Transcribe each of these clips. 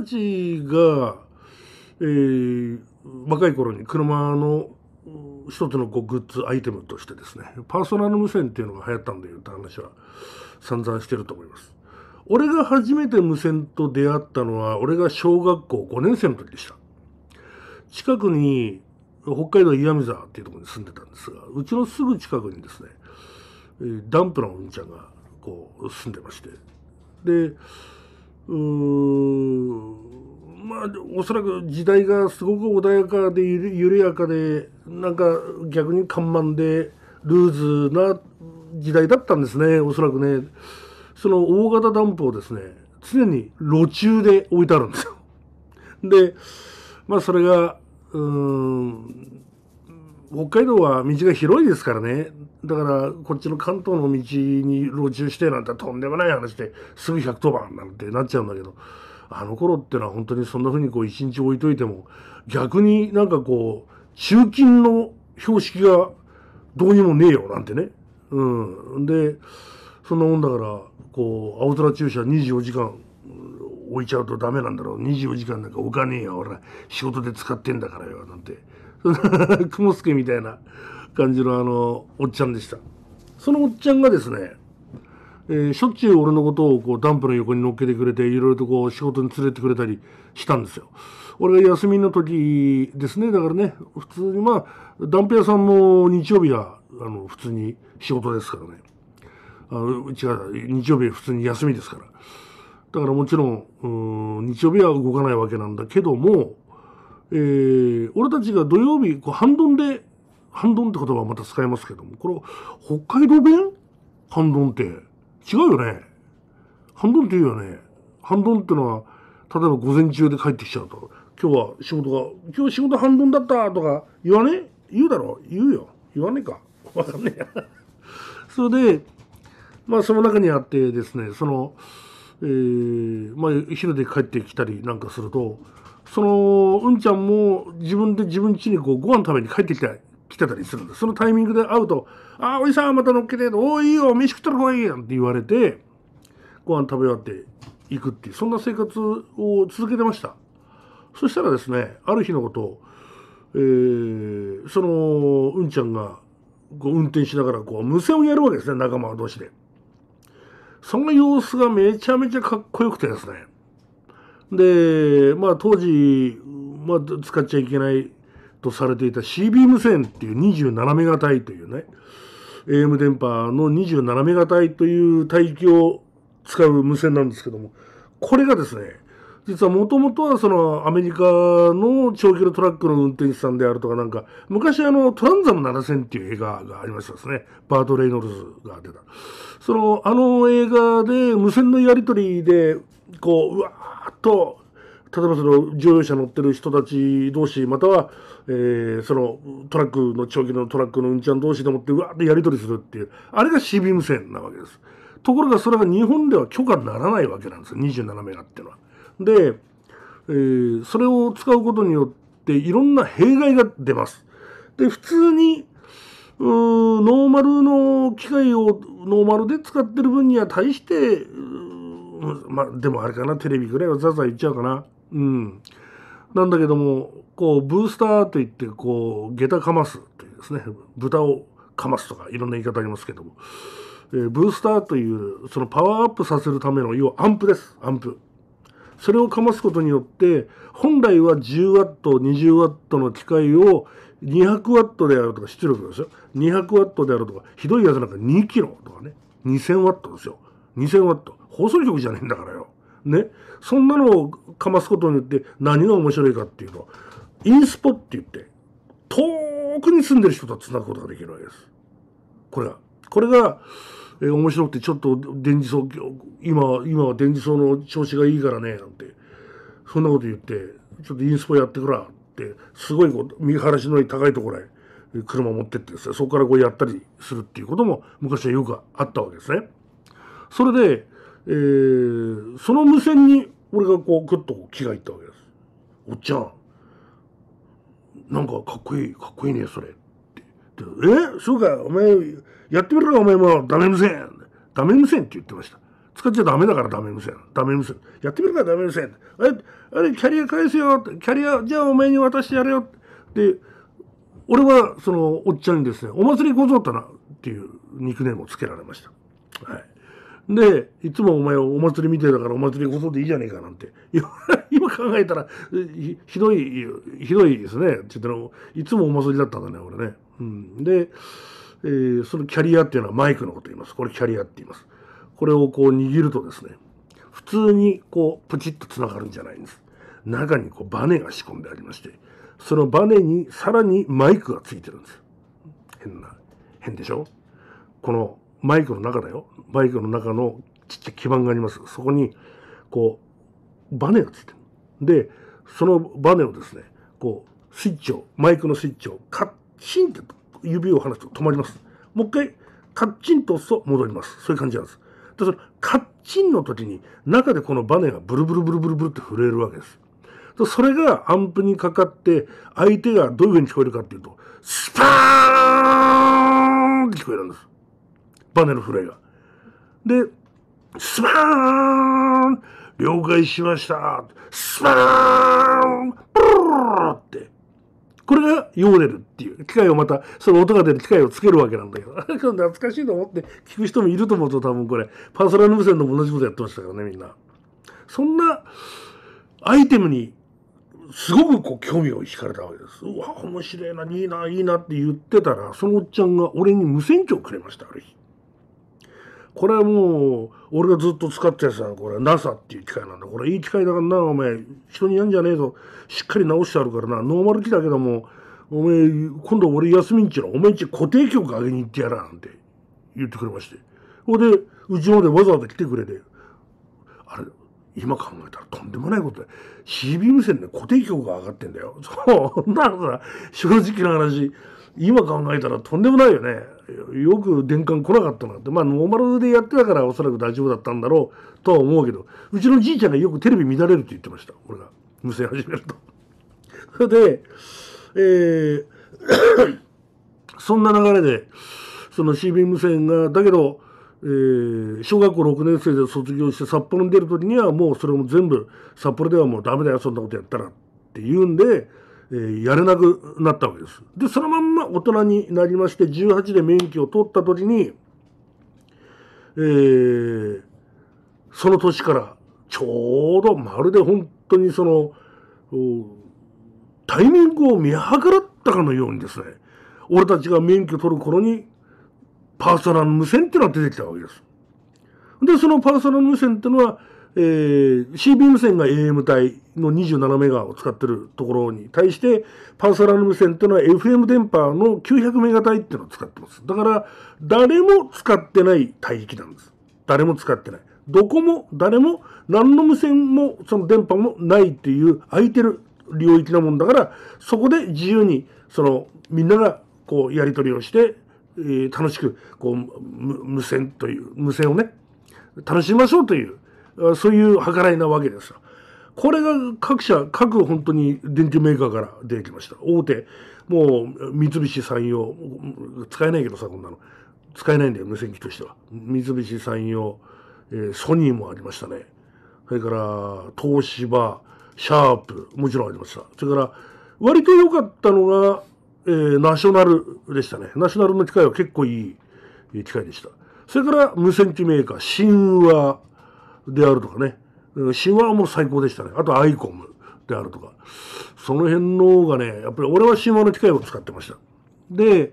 たちが、えー、若い頃に車の一つのこうグッズアイテムとしてですねパーソナル無線っていうのが流行ったんだよって話は散々してると思います俺が初めて無線と出会ったのは俺が小学校5年生の時でした近くに北海道岩見沢っていうところに住んでたんですがうちのすぐ近くにですねダンプのお兄ちゃんがこう住んでましてでまあおそらく時代がすごく穏やかで緩やかでなんか逆に緩慢でルーズな時代だったんですねおそらくねその大型ダンプをですね常に路中で置いてあるんですよ。でまあそれがうん北海道は道が広いですからね。だから、こっちの関東の道に路中してなんてとんでもない話で、すぐ110番なんてなっちゃうんだけど、あの頃ってのは本当にそんな風にこう一日置いといても、逆になんかこう、中金の標識がどうにもねえよなんてね。うん。で、そんなもんだから、こう、青空駐車24時間置いちゃうとダメなんだろう。24時間なんか置かねえよ。俺、仕事で使ってんだからよ。なんて 雲助みたいな感じのあの、おっちゃんでした。そのおっちゃんがですね、えー、しょっちゅう俺のことをこうダンプの横に乗っけてくれて、いろいろとこう仕事に連れてくれたりしたんですよ。俺が休みの時ですね、だからね、普通にまあ、ダンプ屋さんも日曜日は、あの、普通に仕事ですからね。あのうちは日曜日は普通に休みですから。だからもちろん、うん、日曜日は動かないわけなんだけども、えー、俺たちが土曜日、こう、半ドンで、半ドンって言葉はまた使いますけども、これ、北海道弁半ドンって。違うよね。半ドンって言うよね。半ドンってのは、例えば午前中で帰ってきちゃうと、今日は仕事が、今日仕事半分だったとか言わね言うだろ言うよ。言わねえか。わかんねえ。それで、まあその中にあってですね、その、えー、まあ昼で帰ってきたりなんかすると、そのうんちゃんも自分で自分家にこうご飯食べに帰ってきた来てたりするんですそのタイミングで会うと「ああおじさんまた乗っけて」「おおいいよ飯食ったらほいいやん」って言われてご飯食べ終わっていくっていうそんな生活を続けてましたそしたらですねある日のことえー、そのうんちゃんがこう運転しながらこう無線をやるわけですね仲間同士でその様子がめちゃめちゃかっこよくてですねで、まあ、当時、まあ、使っちゃいけないとされていた C b 無線っていう27メガ帯というね、AM 電波の27メガ帯という帯域を使う無線なんですけども、これがですね、実はもともとはそのアメリカの長距離トラックの運転手さんであるとかなんか、昔あのトランザム7000っていう映画がありましたですね。バート・レイノルズが出た。その、あの映画で無線のやり取りで、こう、うわと、例えばその乗用車乗ってる人たち同士、または、えー、そのトラックの長距離のトラックのうんちゃん同士でもって、うわーってやり取りするっていう、あれがシビ無線なわけです。ところがそれが日本では許可にならないわけなんですよ、27メガっていうのは。で、えー、それを使うことによっていろんな弊害が出ます。で、普通に、うーノーマルの機械をノーマルで使ってる分には大して、まあ、でもあれかな、テレビぐらいはザザ言っちゃうかな。うん。なんだけども、こう、ブースターといって、こう、下駄かますというですね、豚をかますとか、いろんな言い方ありますけども、えー、ブースターという、そのパワーアップさせるための、要はアンプです、アンプ。それをかますことによって、本来は1 0ト、2 0トの機械を2 0 0トであるとか、出力ですよ。2 0 0トであるとか、ひどいやつなんか2キロとかね、2 0 0 0トですよ。2 0 0 0ト。放送局じゃねえんだからよ。ね。そんなのをかますことによって何が面白いかっていうと、インスポって言って、遠くに住んでる人と繋ぐことができるわけです。これが。これが、えー、面白くてちょっと電磁層、今、今は電磁層の調子がいいからね、なんて。そんなこと言って、ちょっとインスポやってくら、って、すごいこう、見晴らしのいい高いところへ車持ってってですね、そこからこうやったりするっていうことも昔はよくあったわけですね。それで、えー、その無線に俺がこうグッと気がいったわけです。おっちゃん、なんかかっこいい、かっこいいね、それ。ってえそうか、お前、やってみろ、お前も、ダメ無線。ダメ無線って言ってました。使っちゃダメだからダメ無線。ダメ無線。やってみるからダメ無線。あれ、あれ、キャリア返せよ。キャリア、じゃあお前に渡してやれよ。で、俺は、その、おっちゃんにですね、お祭り小僧ったなっていうニックネームをつけられました。はい。で、いつもお前お祭り見てるからお祭りこそでいいじゃねえかなんて。今考えたらひ、ひどい、ひどいですね。ちょっといつもお祭りだったんだね、俺ね。うん、で、えー、そのキャリアっていうのはマイクのこと言います。これキャリアって言います。これをこう握るとですね、普通にこうプチッとつながるんじゃないんです。中にこうバネが仕込んでありまして、そのバネにさらにマイクがついてるんです。変な、変でしょこのマイクの中だよ。バイクの中のちっちゃい基板がありますそこにこうバネがついてるでそのバネをですねこうスイッチをマイクのスイッチをカッチンって指を離すと止まりますもう一回カッチンと押すと戻りますそういう感じなんですでそのカッチンの時に中でこのバネがブルブルブルブルブルって震えるわけですそれがアンプにかかって相手がどういうふうに聞こえるかっていうとスパーンって聞こえるんですバネの震えがで、スパーン了解しましたスパーンブルーって。これがヨーデルっていう機械をまた、その音が出る機械をつけるわけなんだけど、懐かしいと思って聞く人もいると思うと多分これ、パーソナル無線でも同じことやってましたからね、みんな。そんなアイテムにすごくこう興味を惹かれたわけです。うわ、面白いな、いいな、いいなって言ってたら、そのおっちゃんが俺に無線機をくれました、ある日。これはもう、俺がずっと使ってたやつだこれ NASA っていう機械なんだ。これいい機械だからな、お前。人にやんじゃねえぞ。しっかり直してあるからな。ノーマル機だけども、お前、今度俺休みんちの、お前んち固定局上げに行ってやら、なんて言ってくれまして。ほんで、うちまでわざわざ来てくれて。あれ、今考えたらとんでもないことだ。CB 無線で固定局が上がってんだよ。そんなのさ、正直な話、今考えたらとんでもないよね。よく電管来なかったなって、まあ、ノーマルでやってたからおそらく大丈夫だったんだろうとは思うけど、うちのじいちゃんがよくテレビ見られるって言ってました、俺が。無線始めると。そ れで、えー そんな流れで、その CB 無線が、だけど、えー、小学校6年生で卒業して札幌に出る時にはもうそれも全部札幌ではもうダメだよそんなことやったらって言うんで、えー、やれなくなったわけです。でそのまん大人になりまして18で免許を取った時に、えー、その年からちょうどまるで本当にそのタイミングを見計らったかのようにですね俺たちが免許取る頃にパーソナル無線っていうのが出てきたわけです。でそのパーソナル無線っていうのはえー、CB 無線が AM 帯の27メガを使ってるところに対して、パーソナル無線というのは FM 電波の900メガ帯っていうのを使ってます。だから、誰も使ってない帯域なんです。誰も使ってない。どこも、誰も、何の無線も、その電波もないっていう、空いてる領域なもんだから、そこで自由に、その、みんなが、こう、やり取りをして、えー、楽しく、こう、無線という、無線をね、楽しみましょうという、そういう計らいなわけですよ。これが各社、各本当に電気メーカーから出てきました。大手、もう三菱産業、使えないけどさ、こんなの。使えないんだよ、無線機としては。三菱産業、えー、ソニーもありましたね。それから、東芝、シャープ、もちろんありました。それから、割と良かったのが、えー、ナショナルでしたね。ナショナルの機械は結構いい機械でした。それから、無線機メーカー、神話、であるとかね神話も最高でしたねあとアイコムであるとかその辺のがねやっぱり俺は神話の機械を使ってましたで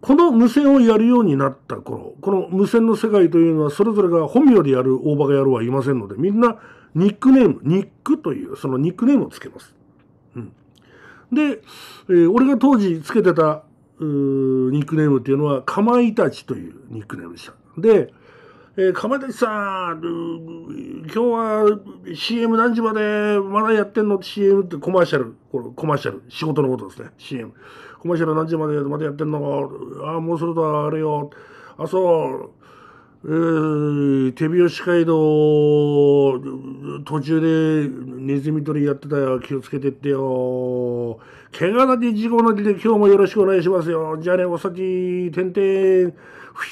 この無線をやるようになった頃この無線の世界というのはそれぞれが本名でやる大バカ野郎はいませんのでみんなニックネームニックというそのニックネームをつけます、うん、で、えー、俺が当時つけてたニックネームっていうのはかまいたちというニックネームでしたでえー、かまさん、今日は CM 何時までまだやってんの ?CM ってコマーシャル。これコマーシャル。仕事のことですね。CM。コマーシャル何時までまだやってんのああ、もうそれだ、あれよ。あ、そう。えー、手拍子街道、途中でネズミ捕りやってたよ。気をつけてってよ。怪我なき事故なきで今日もよろしくお願いしますよ。じゃあね、お先、てんてん。ふ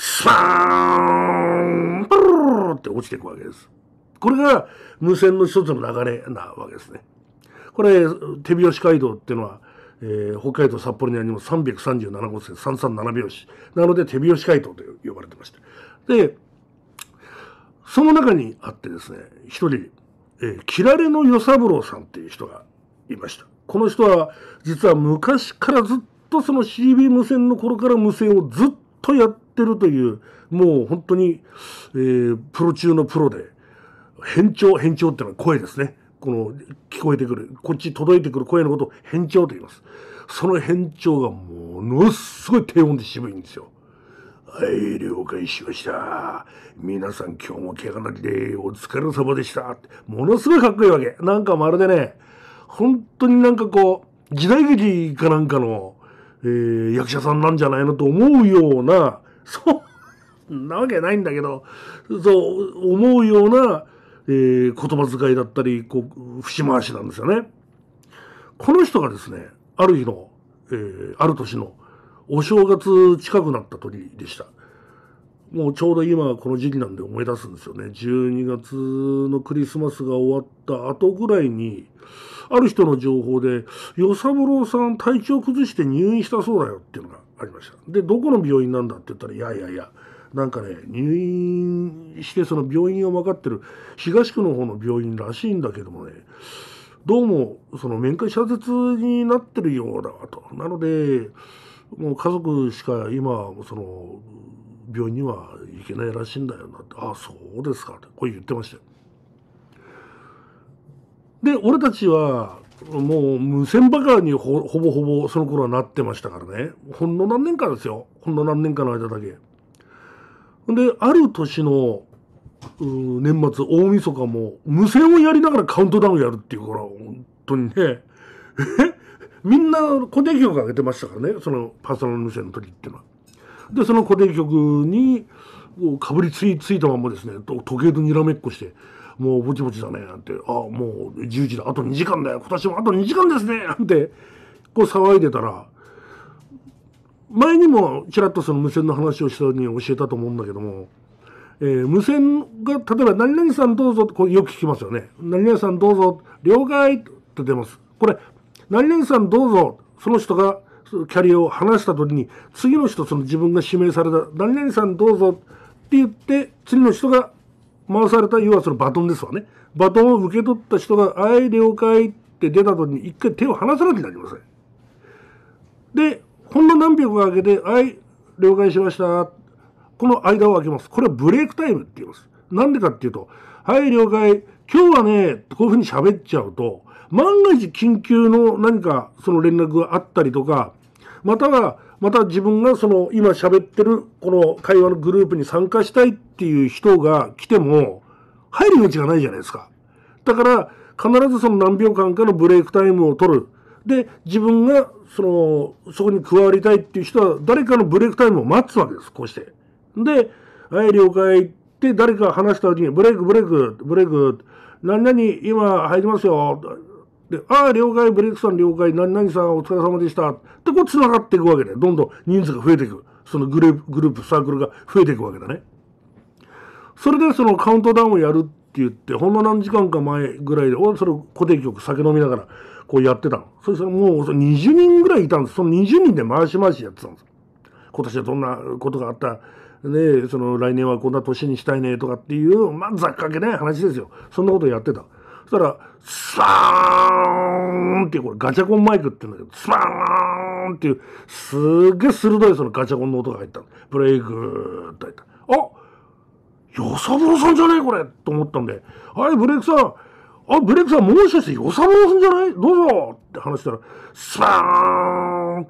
スーンプルルって落ちていくわけです。これが無線の一つの流れなわけですね。これ、手拍子街道っていうのは、えー、北海道札幌にあります337号線337拍子。なので手拍子街道と呼ばれてました。で、その中にあってですね、一人、えー、キラレの与三郎さんっていう人がいました。この人は、実は昔からずっとその CB 無線の頃から無線をずっととやってるという、もう本当に、えー、プロ中のプロで、変調、変調っていうのは声ですね。この聞こえてくる、こっち届いてくる声のことを変調と言います。その変調がものすごい低音で渋いんですよ。はい、了解しました。皆さん今日も怪我なりでお疲れ様でした。ものすごいかっこいいわけ。なんかまるでね、本当になんかこう、時代劇かなんかのえー、役者さんなんじゃないのと思うような、そんなわけないんだけど、そう、思うような、えー、言葉遣いだったり、こう、節回しなんですよね。この人がですね、ある日の、えー、ある年のお正月近くなった時でした。もうちょうど今この時期なんで思い出すんですよね。12月のクリスマスが終わった後ぐらいに、ある人の情報で、与三郎さん体調崩して入院したそうだよっていうのがありました。で、どこの病院なんだって言ったら、いやいやいや、なんかね、入院してその病院を分かってる東区の方の病院らしいんだけどもね、どうもその面会謝絶になってるようだと。なので、もう家族しか今、その、病院には行けないらしいんだよなって「ああそうですか」ってこう言ってましたよ。で俺たちはもう無線バカにほぼほぼその頃はなってましたからねほんの何年かですよほんの何年かの間だけ。である年の年末大晦日も無線をやりながらカウントダウンやるっていうから本当にねえ みんな固定給を上げてましたからねそのパーソナル無線の時っていうのは。でその古典曲にかぶりついついたままですね時計とにらめっこしてもうぼちぼちだねなんてあもう10時だあと2時間だよ今年もあと2時間ですねなんてこう騒いでたら前にもちらっとその無線の話をしたように教えたと思うんだけども、えー、無線が例えば「何々さんどうぞ」ってよく聞きますよね「何々さんどうぞ」「了解」って出ますこれ「何々さんどうぞ」その人がキャリアを話した時に次の人その自分が指名された何々さんどうぞって言って次の人が回された要はそのバトンですわねバトンを受け取った人が「はい了解」って出た時に一回手を離さなきゃなりません。でほんの何秒か空けて「はい了解しました」この間を空けますこれはブレイクタイムって言います。なんでかっていうと「はい了解今日はね」こういうふうに喋っちゃうと万が一緊急の何かその連絡があったりとかまたは、また自分がその今喋ってるこの会話のグループに参加したいっていう人が来ても、入る道がないじゃないですか。だから、必ずその何秒間かのブレイクタイムを取る。で、自分がその、そこに加わりたいっていう人は、誰かのブレイクタイムを待つわけです、こうして。で、はい、了解って誰か話した時に、ブレイク、ブレイク、ブレイク、何々今入りますよ。で、ああ、了解、ブレイクさん了解、何々さんお疲れ様でした。ってこう繋がっていくわけで、どんどん人数が増えていく。そのグループ、グループ、サークルが増えていくわけだね。それでそのカウントダウンをやるって言って、ほんの何時間か前ぐらいで、俺それ固定局酒飲みながらこうやってたの。そしたらもう20人ぐらいいたんです。その20人で回し回しやってたんです。今年はどんなことがあった。ね、その来年はこんな年にしたいねとかっていう、まあ、ざっかけない話ですよ。そんなことやってた。そしたら、スーンっていう、これガチャコンマイクって言うんだけど、スパーンっていう、すげえ鋭いそのガチャコンの音が入ったブレイクって入った。あよさぼろさんじゃねえこれと思ったんで、はい、ブレイクさん、あ、ブレイクさんもしかしてよさぼろさんじゃないどうぞって話したら、スパーン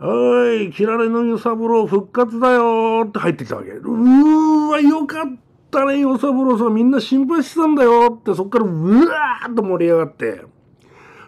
おい、切られのさぼろ復活だよって入ってきたわけ。うーわ、よかったったね、与三郎さん、みんな心配してたんだよって、そっからうわーっと盛り上がって、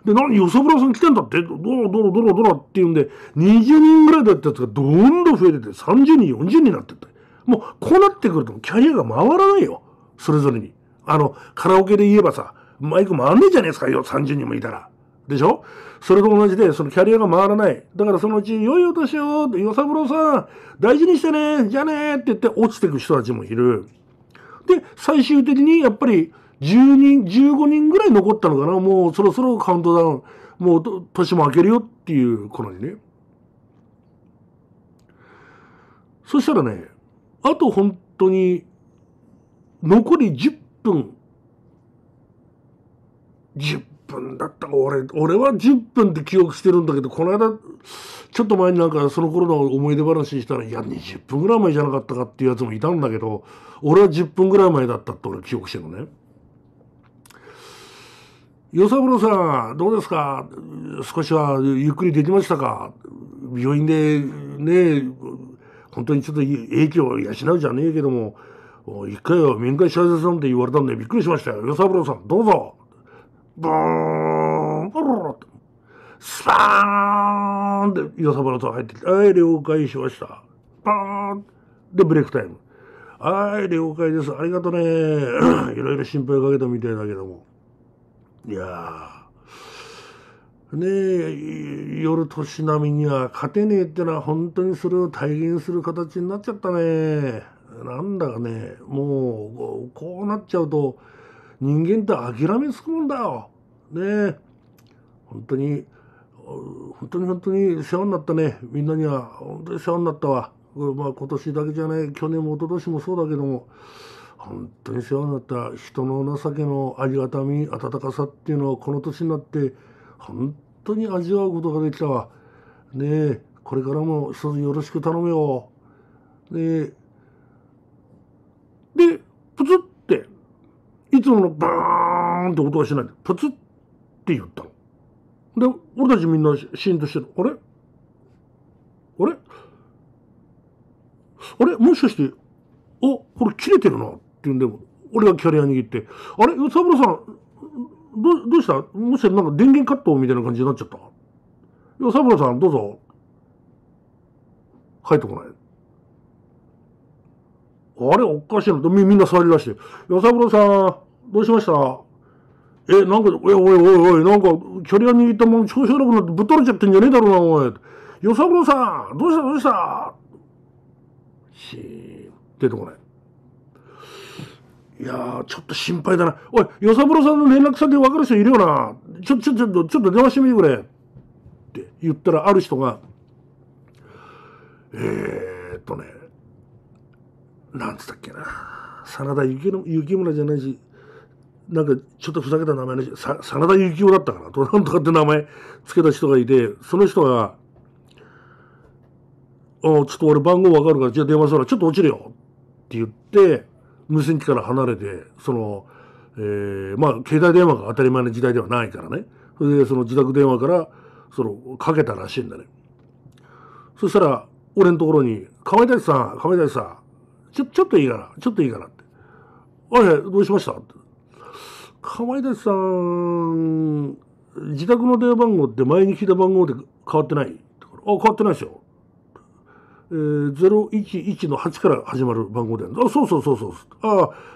で、何、与三郎さん来てんだって、ドロドロドロドロって言うんで、20人ぐらいだったやつがどんどん増えてて、30人、40人になってって。もう、こうなってくると、キャリアが回らないよ。それぞれに。あの、カラオケで言えばさ、マイク回んねえじゃねえですかよ、30人もいたら。でしょそれと同じで、そのキャリアが回らない。だからそのうち、良いお年を、与三郎さん、大事にしてね、じゃねえって言って落ちてく人たちもいる。で、最終的にやっぱり10人、15人ぐらい残ったのかな。もうそろそろカウントダウン、もう年も明けるよっていう頃にね。そしたらね、あと本当に残り10分、10分だった俺俺は10分って記憶してるんだけどこの間ちょっと前になんかその頃の思い出話したらいや20分ぐらい前じゃなかったかっていうやつもいたんだけど俺は10分ぐらい前だったって俺記憶してるのね。与三郎さんどうですか少しはゆっくりできましたか病院でね本当にちょっと影響を養うじゃねえけども一回は面会謝罪さんって言われたんでびっくりしましたよ与三郎さんどうぞ。ブーン、ポロロと、スパーンって、与サばのと入ってきて、はい、了解しました。パーンで、ブレイクタイム。はい、了解です。ありがとね。いろいろ心配かけたみたいだけども。いやねえ、夜年並みには勝てねえってのは本当にそれを体現する形になっちゃったね。なんだかね、もう、こうなっちゃうと、人間って諦めつくもんだよ。ね本当に、本当に本当に世話になったね。みんなには、本当に世話になったわ。まあ今年だけじゃない、去年も一昨年もそうだけども、本当に世話になった人の情けのありがたみ、温かさっていうのをこの年になって、本当に味わうことができたわ。ねえ、これからも一つよろしく頼むよ。ねえ、つものバーンって音がしないで、プツッって言ったの。で、俺たちみんなシーンとしてる。あれあれあれもしかして、あ、これ切れてるなって言うんで、俺がキャリア握って、あれ三郎さん、どどうしたもしかしてなんか電源カットみたいな感じになっちゃった。いや、沢さん、どうぞ。帰ってこない。あれおかしいなとみみんな座り出して、与三郎さん、どうしましたえ、なんか、おいおいおいおい、なんか、キャリア握ったもん調子悪くなってぶっ倒れちゃってんじゃねえだろうな、おい。与三郎さん、どうしたどうしたしー、出てこない。いやちょっと心配だな。おい、与三郎さんの連絡先分かる人いるよな。ちょ、ちょ、ちょっと、ちょっと電話してみてくれ。って言ったら、ある人が、えー、っとね、なんつったっけな。真田幸村じゃないし、なんかちょっとふざけた名前のさ真田幸雄だったかなとなんとかって名前つけた人がいてその人が「あちょっと俺番号わかるからじゃあ電話するからちょっと落ちるよ」って言って無線機から離れてその、えー、まあ携帯電話が当たり前の時代ではないからねそれでその自宅電話からそのかけたらしいんだねそしたら俺のところに「かまいたちさんかまいたちさんちょちょっといいかなちょっといいかな」って「あれどうしました?」ってかまいたちさん、自宅の電話番号って前に聞いた番号で変わってないあ、変わってないですよ。えー、011の8から始まる番号であ、そうそうそうそう。あ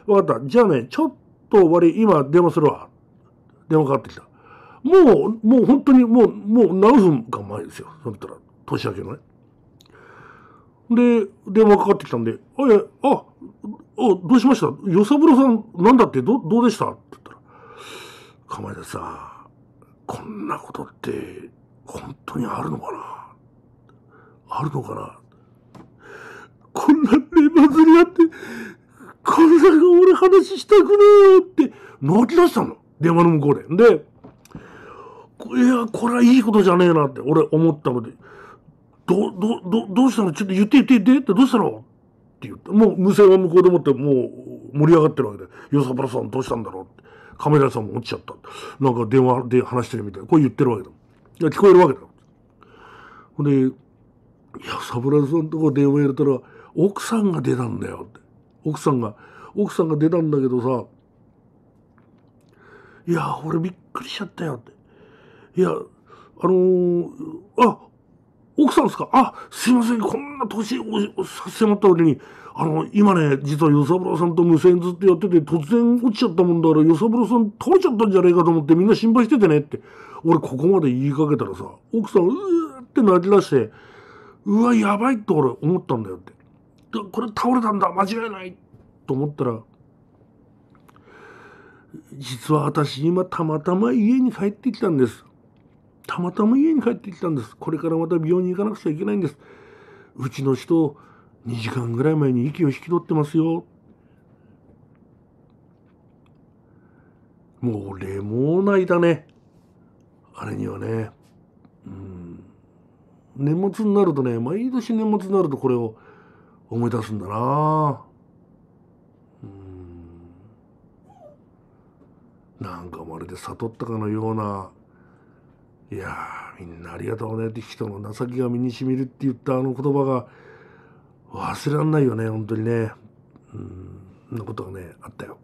あ、わかった。じゃあね、ちょっと終わり、今電話するわ。電話かかってきた。もう、もう本当に、もう、もう何分か前ですよ。そったら、年明けのね。で、電話かかってきたんで、あ、いや、あ、あどうしました与三郎さん、なんだって、ど、どうでしたって言ったら、釜でさこんなことって本当にあるのかなあるのかなこんな年末り合ってこんな俺話したくねえって泣き出したの電話の向こうで。でいやこれはいいことじゃねえなって俺思ったので「どどどどうしたのちょっと言って言って言ってどうしたの?」って言ってもう無線は向こうでもってもう盛り上がってるわけで「よさばらさんどうしたんだろう?」ってカメラ屋さんも落ちちゃった。なんか電話で話してるみたいな。こう言ってるわけだ。いや、聞こえるわけだ。ほんで、いや、サブラさんのとこ電話入れたら、奥さんが出たんだよって。奥さんが、奥さんが出たんだけどさ、いや、俺びっくりしちゃったよって。いや、あのー、あ、奥さんですかあ、すいません、こんな年を迫った俺に、あの、今ね、実は与三郎さんと無線ずっとやってて、突然落ちちゃったもんだから、与三郎さん倒れちゃったんじゃねえかと思ってみんな心配しててねって、俺ここまで言いかけたらさ、奥さん、うーって泣き出して、うわ、やばいって俺思ったんだよって。これ倒れたんだ、間違いないと思ったら、実は私今たまたま家に帰ってきたんです。たまたま家に帰ってきたんです。これからまた病院に行かなくちゃいけないんです。うちの人、2時間ぐらい前に息を引き取ってますよ。もうレモーナイだね。あれにはね。うん。年末になるとね、毎年年末になるとこれを思い出すんだなうん。なんかまるで悟ったかのような。いやみんなありがとうねって人の情けが身にしみるって言ったあの言葉が忘れらんないよね本当にねうんのことがねあったよ。